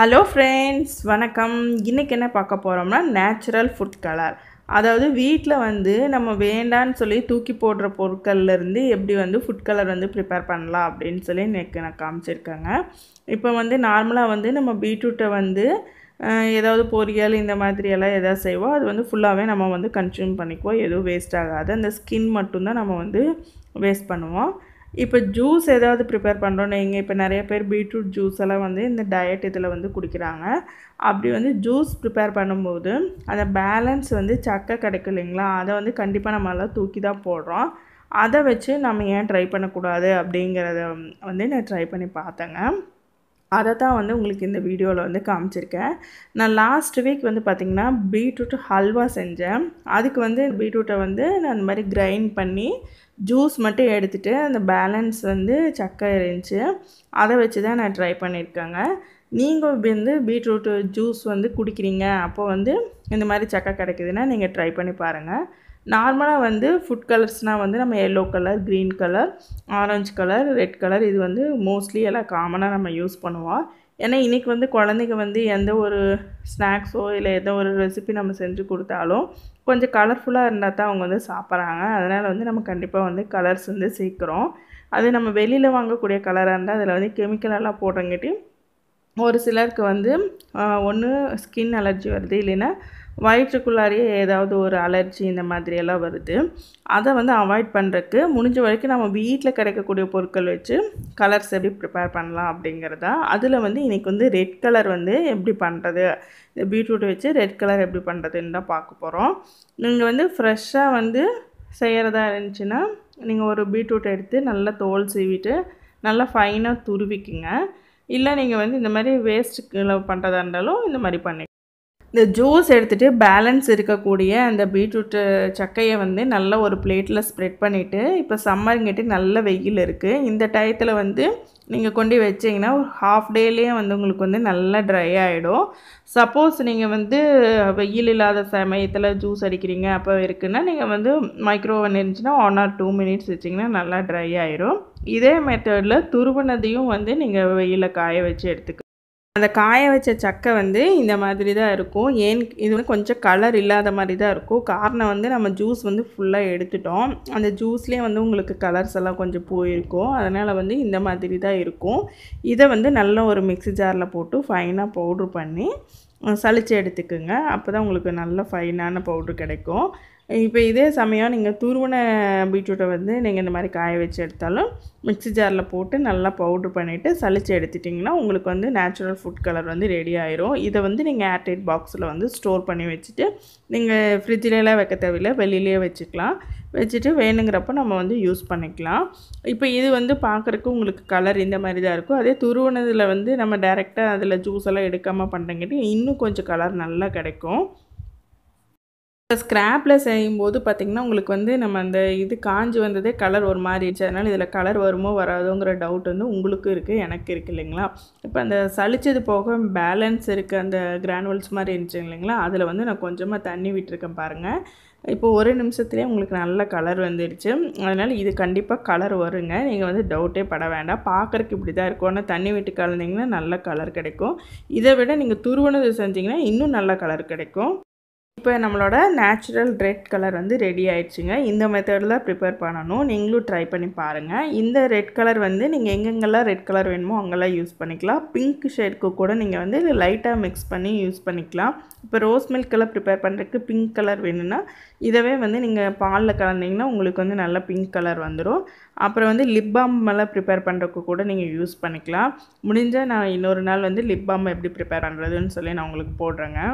hello friends வணக்கம் இன்றைக்கி என்ன பார்க்க போகிறோம்னா நேச்சுரல் ஃபுட் கலர் அதாவது வீட்டில் வந்து நம்ம வேண்டான்னு சொல்லி தூக்கி போடுற பொருட்கள்லேருந்து எப்படி வந்து ஃபுட் கலர் வந்து ப்ரிப்பேர் பண்ணலாம் அப்படின்னு சொல்லி இன்றைக்கி நான் காமிச்சிருக்கேங்க இப்போ வந்து நார்மலாக வந்து நம்ம பீட்ரூட்டை வந்து ஏதாவது பொரியல் இந்த மாதிரியெல்லாம் எதாவது செய்வோம் அது வந்து ஃபுல்லாகவே நம்ம வந்து கன்சியூம் பண்ணிக்குவோம் எதுவும் வேஸ்ட் ஆகாது அந்த ஸ்கின் மட்டும்தான் நம்ம வந்து வேஸ்ட் பண்ணுவோம் இப்போ ஜூஸ் ஏதாவது ப்ரிப்பேர் பண்ணுறோன்னு இங்கே இப்போ நிறைய பேர் பீட்ரூட் ஜூஸ் எல்லாம் வந்து இந்த டயட் இதில் வந்து குடிக்கிறாங்க அப்படி வந்து ஜூஸ் ப்ரிப்பேர் பண்ணும்போது அந்த பேலன்ஸ் வந்து சக்கை கிடைக்கும் இல்லைங்களா அதை வந்து கண்டிப்பாக நம்மளால் தூக்கி தான் போடுறோம் அதை வச்சு நம்ம ஏன் ட்ரை பண்ணக்கூடாது அப்படிங்கிறத வந்து நான் ட்ரை பண்ணி பார்த்தேங்க அதை தான் வந்து உங்களுக்கு இந்த வீடியோவில் வந்து காமிச்சிருக்கேன் நான் லாஸ்ட் வீக் வந்து பார்த்திங்கன்னா பீட்ரூட் ஹல்வா செஞ்சேன் அதுக்கு வந்து பீட்ரூட்டை வந்து நான் அந்த மாதிரி கிரைண்ட் பண்ணி ஜூஸ் மட்டும் எடுத்துகிட்டு அந்த பேலன்ஸ் வந்து சக்கை இருந்துச்சு அதை வச்சு தான் நான் ட்ரை பண்ணியிருக்கேங்க நீங்கள் வந்து பீட்ரூட்டு ஜூஸ் வந்து குடிக்கிறீங்க அப்போ வந்து இந்த மாதிரி சக்கை கிடைக்குதுன்னா நீங்கள் ட்ரை பண்ணி பாருங்கள் நார்மலாக வந்து ஃபுட் கலர்ஸ்னால் வந்து நம்ம yellow colour green colour orange colour red colour இது வந்து மோஸ்ட்லி எல்லாம் காமனாக நம்ம யூஸ் பண்ணுவோம் ஏன்னா இன்றைக்கி வந்து குழந்தைங்க வந்து எந்த ஒரு ஸ்நாக்ஸோ இல்லை எந்த ஒரு ரெசிபி நம்ம செஞ்சு கொடுத்தாலும் கொஞ்சம் கலர்ஃபுல்லாக இருந்தால் தான் அவங்க வந்து சாப்பிட்றாங்க அதனால் வந்து நம்ம கண்டிப்பாக வந்து கலர்ஸ் வந்து சேர்க்குறோம் அது நம்ம வெளியில் வாங்கக்கூடிய கலராக இருந்தால் அதில் வந்து கெமிக்கலெல்லாம் போடுறங்காட்டி ஒரு சிலருக்கு வந்து ஒன்று ஸ்கின் அலர்ஜி வருது இல்லைன்னா வயிற்றுக்குள்ளாரியே ஏதாவது ஒரு அலர்ஜி இந்த மாதிரியெல்லாம் வருது அதை வந்து அவாய்ட் பண்ணுறதுக்கு முடிஞ்ச வரைக்கும் நம்ம வீட்டில் கிடைக்கக்கூடிய பொருட்கள் வச்சு கலர்ஸ் எப்படி ப்ரிப்பேர் பண்ணலாம் அப்படிங்கிறதா அதில் வந்து இன்றைக்கி வந்து ரெட் கலர் வந்து எப்படி பண்ணுறது இந்த பீட்ரூட் வச்சு ரெட் கலர் எப்படி பண்ணுறதுன்னு தான் பார்க்க போகிறோம் நீங்கள் வந்து ஃப்ரெஷ்ஷாக வந்து செய்கிறதா இருந்துச்சுன்னா நீங்கள் ஒரு பீட்ரூட் எடுத்து நல்லா தோல் சீவிட்டு நல்லா ஃபைனாக துருவிக்குங்க இல்லை நீங்கள் வந்து இந்த மாதிரி வேஸ்ட்டுல பண்ணுறதா இருந்தாலும் இந்த மாதிரி பண்ணி இந்த ஜூஸ் எடுத்துகிட்டு பேலன்ஸ் இருக்கக்கூடிய அந்த பீட்ரூட்டு சக்கையை வந்து நல்ல ஒரு பிளேட்டில் ஸ்ப்ரெட் பண்ணிவிட்டு இப்போ சம்மருங்கிட்டு நல்ல வெயில் இருக்குது இந்த டயத்தில் வந்து நீங்கள் கொண்டு வச்சிங்கன்னா ஒரு ஹாஃப் டேலேயே வந்து உங்களுக்கு வந்து நல்லா ட்ரை ஆகிடும் சப்போஸ் நீங்கள் வந்து வெயில் இல்லாத சமயத்தில் ஜூஸ் அடிக்கிறீங்க அப்போ இருக்குன்னா நீங்கள் வந்து மைக்ரோ இருந்துச்சுன்னா ஒன் ஆர் டூ மினிட்ஸ் வச்சிங்கன்னா நல்லா ட்ரை ஆகிடும் இதே மெத்தடில் துருவனதையும் வந்து நீங்கள் வெயிலில் காய வச்சு எடுத்துக்கலாம் அந்த காய வச்ச சக்கை வந்து இந்த மாதிரி தான் இருக்கும் ஏன் இது வந்து கொஞ்சம் கலர் இல்லாத மாதிரி தான் இருக்கும் காரணம் வந்து நம்ம ஜூஸ் வந்து ஃபுல்லாக எடுத்துட்டோம் அந்த ஜூஸ்லேயே வந்து உங்களுக்கு கலர்ஸ் எல்லாம் கொஞ்சம் போயிருக்கும் அதனால் வந்து இந்த மாதிரி தான் இருக்கும் இதை வந்து நல்ல ஒரு மிக்ஸி ஜாரில் போட்டு ஃபைனாக பவுட்ரு பண்ணி சளிச்சு எடுத்துக்குங்க அப்போ தான் உங்களுக்கு நல்ல ஃபைனான பவுட்ரு கிடைக்கும் இப்போ இதே சமயம் நீங்கள் துருவன பீட்ரூட்டை வந்து நீங்கள் இந்த மாதிரி காய வச்சு எடுத்தாலும் மிக்சி ஜாரில் போட்டு நல்லா பவுட்ரு பண்ணிவிட்டு சளிச்சு எடுத்துட்டிங்கன்னா உங்களுக்கு வந்து நேச்சுரல் ஃபுட் கலர் வந்து ரெடி ஆயிரும் இதை வந்து நீங்கள் ஏர்டைட் பாக்ஸில் வந்து ஸ்டோர் பண்ணி வச்சுட்டு நீங்கள் ஃப்ரிட்ஜிலலாம் வைக்க தேவையில்லை வெளியிலேயே வச்சுக்கலாம் வச்சுட்டு வேணுங்கிறப்ப நம்ம வந்து யூஸ் பண்ணிக்கலாம் இப்போ இது வந்து பார்க்குறக்கு உங்களுக்கு கலர் இந்த மாதிரி தான் இருக்கும் அதே துருவனதில் வந்து நம்ம டேரெக்டாக அதில் ஜூஸ் எல்லாம் எடுக்காமல் பண்ணுறங்கிட்டு இன்னும் கொஞ்சம் கலர் நல்லா கிடைக்கும் இப்போ ஸ்க்ராப்பில் செய்யும்போது பார்த்திங்கன்னா உங்களுக்கு வந்து நம்ம அந்த இது காஞ்சி வந்ததே கலர் ஒரு மாதிரி அதனால் இதில் கலர் வருமோ வராதோங்கிற டவுட் வந்து உங்களுக்கும் இருக்குது எனக்கு இருக்குது இல்லைங்களா இப்போ அந்த சளிச்சது போக பேலன்ஸ் இருக்குது அந்த கிரானுவல்ஸ் மாதிரி இருந்துச்சு இல்லைங்களா அதில் வந்து நான் கொஞ்சமாக தண்ணி விட்டுருக்கேன் பாருங்கள் இப்போ ஒரு நிமிஷத்துலேயே உங்களுக்கு நல்ல கலர் வந்துடுச்சு அதனால் இது கண்டிப்பாக கலர் வருங்க நீங்கள் வந்து டவுட்டே பட வேண்டாம் பார்க்குறக்கு இப்படி தான் இருக்கும் ஆனால் தண்ணி விட்டு கலந்தீங்கன்னா நல்ல கலர் கிடைக்கும் இதை விட நீங்கள் துருவனது செஞ்சிங்கன்னா இன்னும் நல்ல கலர் கிடைக்கும் இப்போ நம்மளோட நேச்சுரல் ரெட் கலர் வந்து ரெடி ஆயிடுச்சுங்க இந்த மெத்தடில் ப்ரிப்பேர் பண்ணணும் நீங்களும் ட்ரை பண்ணி பாருங்கள் இந்த ரெட் கலர் வந்து நீங்கள் எங்கெங்கெல்லாம் ரெட் கலர் வேணுமோ அங்கெல்லாம் யூஸ் பண்ணிக்கலாம் பிங்க் ஷேட்க்கு கூட நீங்கள் வந்து லைட்டாக மிக்ஸ் பண்ணி யூஸ் பண்ணிக்கலாம் இப்போ ரோஸ் மில்க்கெல்லாம் ப்ரிப்பேர் பண்ணுறதுக்கு பிங்க் கலர் வேணும்னா இதவே வந்து நீங்கள் பாலில் கலந்தீங்கன்னா உங்களுக்கு வந்து நல்லா பிங்க் கலர் வந்துடும் அப்புறம் வந்து லிப் பாம் எல்லாம் ப்ரிப்பேர் பண்ணுறதுக்கு கூட நீங்கள் யூஸ் பண்ணிக்கலாம் முடிஞ்சால் நான் இன்னொரு நாள் வந்து லிப் பாம் எப்படி ப்ரிப்பேர் பண்ணுறதுன்னு சொல்லி நான் உங்களுக்கு போடுறேங்க